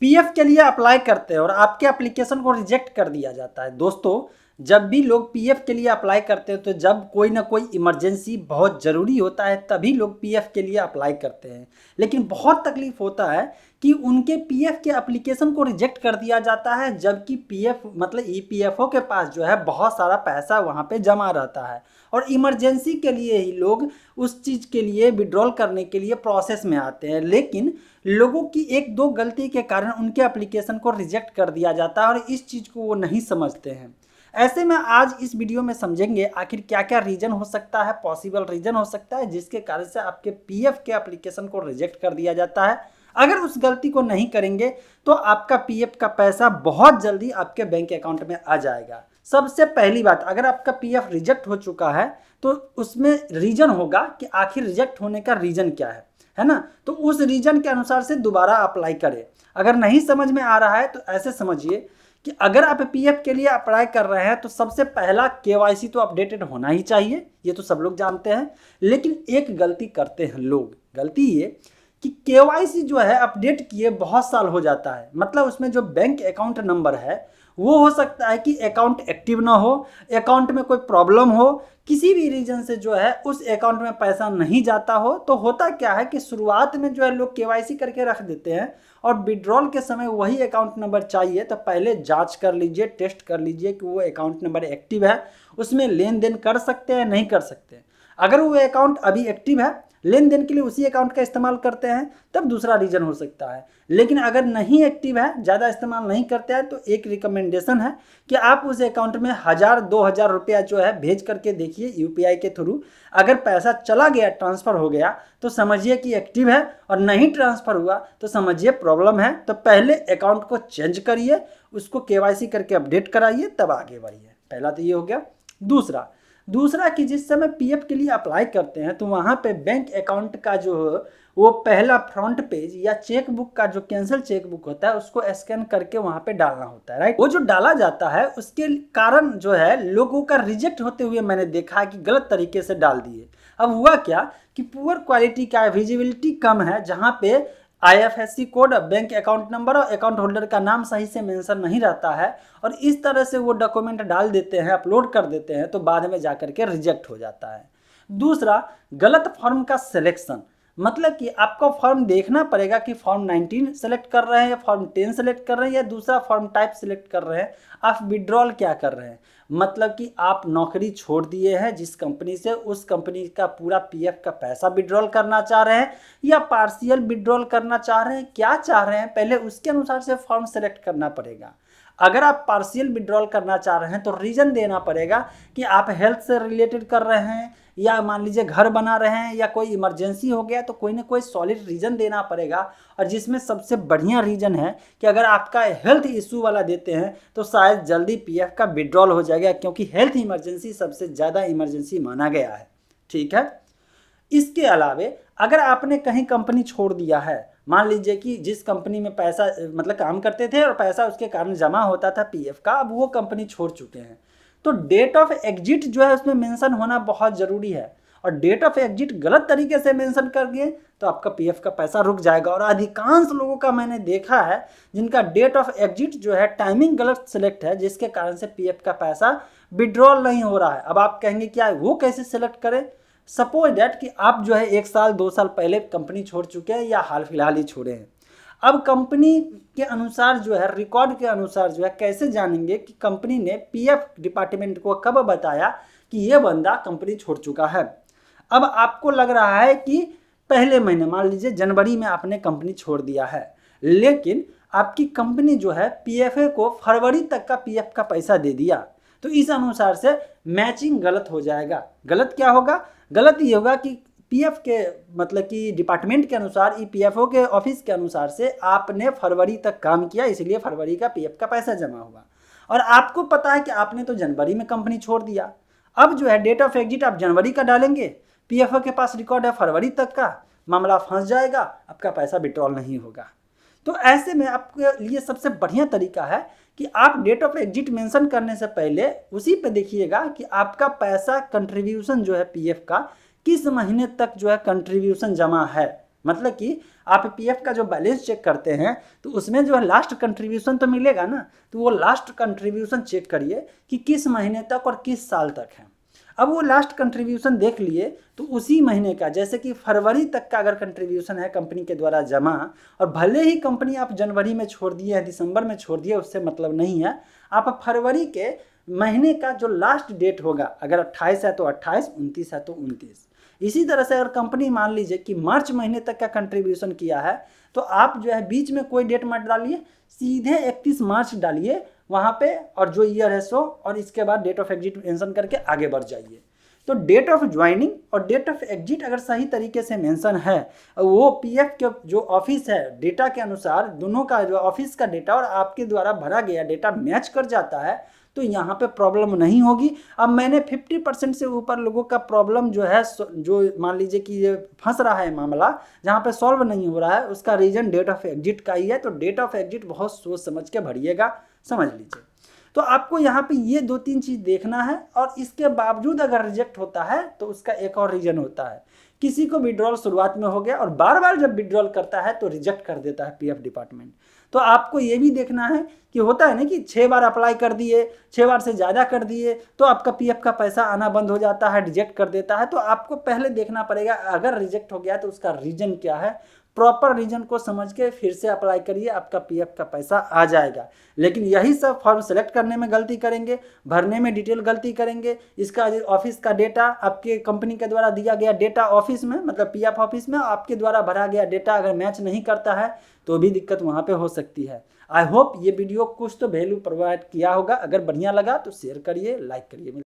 PF के लिए apply करते हैं और आपके एप्लीकेशन को रिजेक्ट कर दिया जाता है दोस्तों जब भी लोग पीएफ के लिए अप्लाई करते हैं तो जब कोई ना कोई इमरजेंसी बहुत ज़रूरी होता है तभी लोग पीएफ के लिए अप्लाई करते हैं लेकिन बहुत तकलीफ होता है कि उनके पीएफ के एप्लीकेशन को रिजेक्ट कर दिया जाता है जबकि पीएफ मतलब ईपीएफओ e के पास जो है बहुत सारा पैसा वहाँ पे जमा रहता है और इमरजेंसी के लिए ही लोग उस चीज़ के लिए विड्रॉल करने के लिए प्रोसेस में आते हैं लेकिन लोगों की एक दो गलती के कारण उनके एप्लीकेशन को रिजेक्ट कर दिया जाता है और इस चीज़ को वो नहीं समझते हैं ऐसे में आज इस वीडियो में समझेंगे आखिर क्या क्या रीजन हो सकता है पॉसिबल रीजन हो सकता है जिसके कारण से आपके पीएफ के एप्लीकेशन को रिजेक्ट कर दिया जाता है अगर उस गलती को नहीं करेंगे तो आपका पीएफ का पैसा बहुत जल्दी आपके बैंक अकाउंट में आ जाएगा सबसे पहली बात अगर आपका पीएफ रिजेक्ट हो चुका है तो उसमें रीजन होगा कि आखिर रिजेक्ट होने का रीजन क्या है है ना तो उस रीजन के अनुसार से दोबारा अप्लाई करें अगर नहीं समझ में आ रहा है तो ऐसे समझिए कि अगर आप पीएफ के लिए अप्लाई कर रहे हैं तो सबसे पहला केवाईसी तो अपडेटेड होना ही चाहिए ये तो सब लोग जानते हैं लेकिन एक गलती करते हैं लोग गलती ये कि के जो है अपडेट किए बहुत साल हो जाता है मतलब उसमें जो बैंक अकाउंट नंबर है वो हो सकता है कि अकाउंट एक्टिव ना हो अकाउंट में कोई प्रॉब्लम हो किसी भी रीजन से जो है उस अकाउंट में पैसा नहीं जाता हो तो होता क्या है कि शुरुआत में जो है लोग के करके रख देते हैं और विड्रॉल के समय वही अकाउंट नंबर चाहिए तो पहले जांच कर लीजिए टेस्ट कर लीजिए कि वो अकाउंट नंबर एक्टिव है उसमें लेन देन कर सकते हैं नहीं कर सकते अगर वो अकाउंट अभी एक्टिव है लेन देन के लिए उसी अकाउंट का इस्तेमाल करते हैं तब दूसरा रीज़न हो सकता है लेकिन अगर नहीं एक्टिव है ज़्यादा इस्तेमाल नहीं करते हैं तो एक रिकमेंडेशन है कि आप उस अकाउंट में हज़ार दो हज़ार रुपया जो है भेज करके देखिए यू के थ्रू अगर पैसा चला गया ट्रांसफ़र हो गया तो समझिए कि एक्टिव है और नहीं ट्रांसफ़र हुआ तो समझिए प्रॉब्लम है तो पहले अकाउंट को चेंज करिए उसको के करके अपडेट कराइए तब आगे बढ़िए पहला तो ये हो गया दूसरा दूसरा कि जिस समय पीएफ के लिए अप्लाई करते हैं तो वहाँ पे बैंक अकाउंट का जो वो पहला फ्रंट पेज या चेक बुक का जो कैंसिल चेक बुक होता है उसको स्कैन करके वहाँ पे डालना होता है राइट वो जो डाला जाता है उसके कारण जो है लोगों का रिजेक्ट होते हुए मैंने देखा कि गलत तरीके से डाल दिए अब हुआ क्या कि पुअर क्वालिटी का विजिबिलिटी कम है जहाँ पे IFSC code bank account number और अकाउंट होल्डर का नाम सही से मेंशन नहीं रहता है और इस तरह से वो डॉक्यूमेंट डाल देते हैं अपलोड कर देते हैं तो बाद में जा के रिजेक्ट हो जाता है दूसरा गलत फॉर्म का सिलेक्शन मतलब कि आपको फॉर्म देखना पड़ेगा कि फॉर्म 19 सेलेक्ट कर रहे हैं या फॉर्म 10 सेलेक्ट कर रहे हैं या दूसरा फॉर्म टाइप सेलेक्ट कर रहे हैं आप विड्रॉल क्या कर रहे हैं मतलब कि आप नौकरी छोड़ दिए हैं जिस कंपनी से उस कंपनी का पूरा पीएफ का पैसा विड्रॉल करना चाह रहे हैं या पार्सियल विड्रॉल करना चाह रहे हैं क्या चाह रहे हैं पहले उसके अनुसार से फॉर्म सेलेक्ट करना पड़ेगा अगर आप पार्सियल विड्रॉल करना चाह रहे हैं तो रीज़न देना पड़ेगा कि आप हेल्थ से रिलेटेड कर रहे हैं या मान लीजिए घर बना रहे हैं या कोई इमरजेंसी हो गया तो कोई ना कोई सॉलिड रीज़न देना पड़ेगा और जिसमें सबसे बढ़िया रीज़न है कि अगर आपका हेल्थ इशू वाला देते हैं तो शायद जल्दी पीएफ का विड्रॉल हो जाएगा क्योंकि हेल्थ इमरजेंसी सबसे ज़्यादा इमरजेंसी माना गया है ठीक है इसके अलावे अगर आपने कहीं कंपनी छोड़ दिया है मान लीजिए कि जिस कंपनी में पैसा मतलब काम करते थे और पैसा उसके कारण जमा होता था पीएफ का अब वो कंपनी छोड़ चुके हैं तो डेट ऑफ एग्जिट जो है उसमें मेंशन होना बहुत ज़रूरी है और डेट ऑफ एग्जिट गलत तरीके से मेंशन कर दिए तो आपका पीएफ का पैसा रुक जाएगा और अधिकांश लोगों का मैंने देखा है जिनका डेट ऑफ एग्जिट जो है टाइमिंग गलत सिलेक्ट है जिसके कारण से पीएफ का पैसा विड्रॉल नहीं हो रहा है अब आप कहेंगे क्या वो कैसे सिलेक्ट करें सपोज डैट कि आप जो है एक साल दो साल पहले कंपनी छोड़ चुके हैं या हाल फिलहाल ही छोड़े हैं अब कंपनी के अनुसार जो है रिकॉर्ड के अनुसार जो है कैसे जानेंगे कि कंपनी ने पीएफ डिपार्टमेंट को कब बताया कि ये बंदा कंपनी छोड़ चुका है अब आपको लग रहा है कि पहले महीने मान लीजिए जनवरी में आपने कंपनी छोड़ दिया है लेकिन आपकी कंपनी जो है पीएफए को फरवरी तक का पीएफ का पैसा दे दिया तो इस अनुसार से मैचिंग गलत हो जाएगा गलत क्या होगा गलत ये होगा कि पीएफ के मतलब कि डिपार्टमेंट के अनुसार ई पीएफओ के ऑफिस के अनुसार से आपने फरवरी तक काम किया इसलिए फरवरी का पीएफ का पैसा जमा हुआ और आपको पता है कि आपने तो जनवरी में कंपनी छोड़ दिया अब जो है डेट ऑफ एग्जिट आप जनवरी का डालेंगे पीएफओ के पास रिकॉर्ड है फरवरी तक का मामला फंस जाएगा आपका पैसा विड्रॉल नहीं होगा तो ऐसे में आपके लिए सबसे बढ़िया तरीका है कि आप डेट ऑफ एग्जिट मेंशन करने से पहले उसी पे देखिएगा कि आपका पैसा कंट्रीब्यूशन जो है पीएफ का किस महीने तक जो है कंट्रीब्यूशन जमा है मतलब कि आप पीएफ का जो बैलेंस चेक करते हैं तो उसमें जो है लास्ट कंट्रीब्यूशन तो मिलेगा ना तो वो लास्ट कंट्रीब्यूशन चेक करिए कि किस महीने तक और किस साल तक है अब वो लास्ट कंट्रीब्यूशन देख लिए तो उसी महीने का जैसे कि फरवरी तक का अगर कंट्रीब्यूशन है कंपनी के द्वारा जमा और भले ही कंपनी आप जनवरी में छोड़ दिए या दिसंबर में छोड़ दिए उससे मतलब नहीं है आप फरवरी के महीने का जो लास्ट डेट होगा अगर 28 है तो 28 29 है तो 29 इसी तरह से अगर कंपनी मान लीजिए कि मार्च महीने तक का कंट्रीब्यूशन किया है तो आप जो है बीच में कोई डेट मत डालिए सीधे इकतीस मार्च डालिए वहाँ पे और जो ईयर है सो और इसके बाद डेट ऑफ एग्जिट मेंशन करके आगे बढ़ जाइए तो डेट ऑफ ज्वाइनिंग और डेट ऑफ एग्जिट अगर सही तरीके से मेंशन है वो पीएफ के जो ऑफिस है डेटा के अनुसार दोनों का जो ऑफिस का डेटा और आपके द्वारा भरा गया डेटा मैच कर जाता है तो यहाँ पे प्रॉब्लम नहीं होगी अब मैंने 50 परसेंट से ऊपर लोगों का प्रॉब्लम जो है जो मान लीजिए कि ये फंस रहा है मामला जहाँ पे सॉल्व नहीं हो रहा है उसका रीज़न डेट ऑफ एग्जिट का ही है तो डेट ऑफ एग्जिट बहुत सोच समझ के भरिएगा समझ लीजिए तो आपको यहाँ पे ये दो तीन चीज़ देखना है और इसके बावजूद अगर रिजेक्ट होता है तो उसका एक और रीज़न होता है किसी को विड्रॉल शुरुआत में हो गया और बार बार जब विड्रॉल करता है तो रिजेक्ट कर देता है पीएफ डिपार्टमेंट तो आपको ये भी देखना है कि होता है ना कि छः बार अप्लाई कर दिए छः बार से ज़्यादा कर दिए तो आपका पीएफ का पैसा आना बंद हो जाता है रिजेक्ट कर देता है तो आपको पहले देखना पड़ेगा अगर रिजेक्ट हो गया तो उसका रीज़न क्या है प्रॉपर रीजन को समझ के फिर से अप्लाई करिए आपका पीएफ का पैसा आ जाएगा लेकिन यही सब फॉर्म सेलेक्ट करने में गलती करेंगे भरने में डिटेल गलती करेंगे इसका ऑफिस का डेटा आपके कंपनी के द्वारा दिया गया डेटा ऑफिस में मतलब पीएफ ऑफिस में आपके द्वारा भरा गया डेटा अगर मैच नहीं करता है तो भी दिक्कत वहाँ पर हो सकती है आई होप ये वीडियो कुछ तो वैल्यू प्रोवाइड किया होगा अगर बढ़िया लगा तो शेयर करिए लाइक करिए